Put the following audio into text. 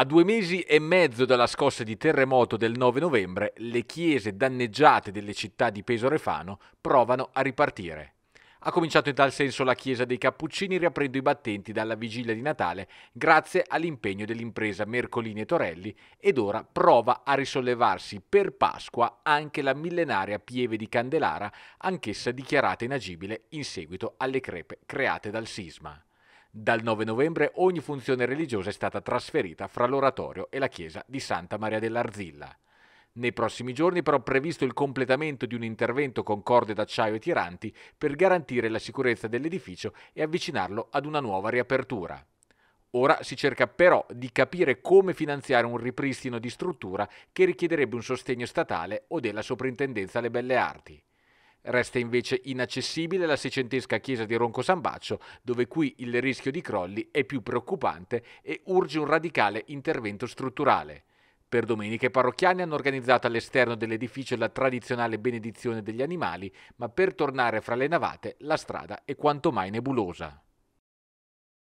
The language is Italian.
A due mesi e mezzo dalla scossa di terremoto del 9 novembre, le chiese danneggiate delle città di Pesorefano provano a ripartire. Ha cominciato in tal senso la chiesa dei Cappuccini riaprendo i battenti dalla vigilia di Natale grazie all'impegno dell'impresa Mercolini e Torelli ed ora prova a risollevarsi per Pasqua anche la millenaria pieve di Candelara, anch'essa dichiarata inagibile in seguito alle crepe create dal sisma. Dal 9 novembre ogni funzione religiosa è stata trasferita fra l'oratorio e la chiesa di Santa Maria dell'Arzilla. Nei prossimi giorni però previsto il completamento di un intervento con corde d'acciaio e tiranti per garantire la sicurezza dell'edificio e avvicinarlo ad una nuova riapertura. Ora si cerca però di capire come finanziare un ripristino di struttura che richiederebbe un sostegno statale o della Soprintendenza alle Belle Arti. Resta invece inaccessibile la seicentesca chiesa di Ronco San Baccio, dove qui il rischio di crolli è più preoccupante e urge un radicale intervento strutturale. Per domenica i parrocchiani hanno organizzato all'esterno dell'edificio la tradizionale benedizione degli animali, ma per tornare fra le navate la strada è quanto mai nebulosa.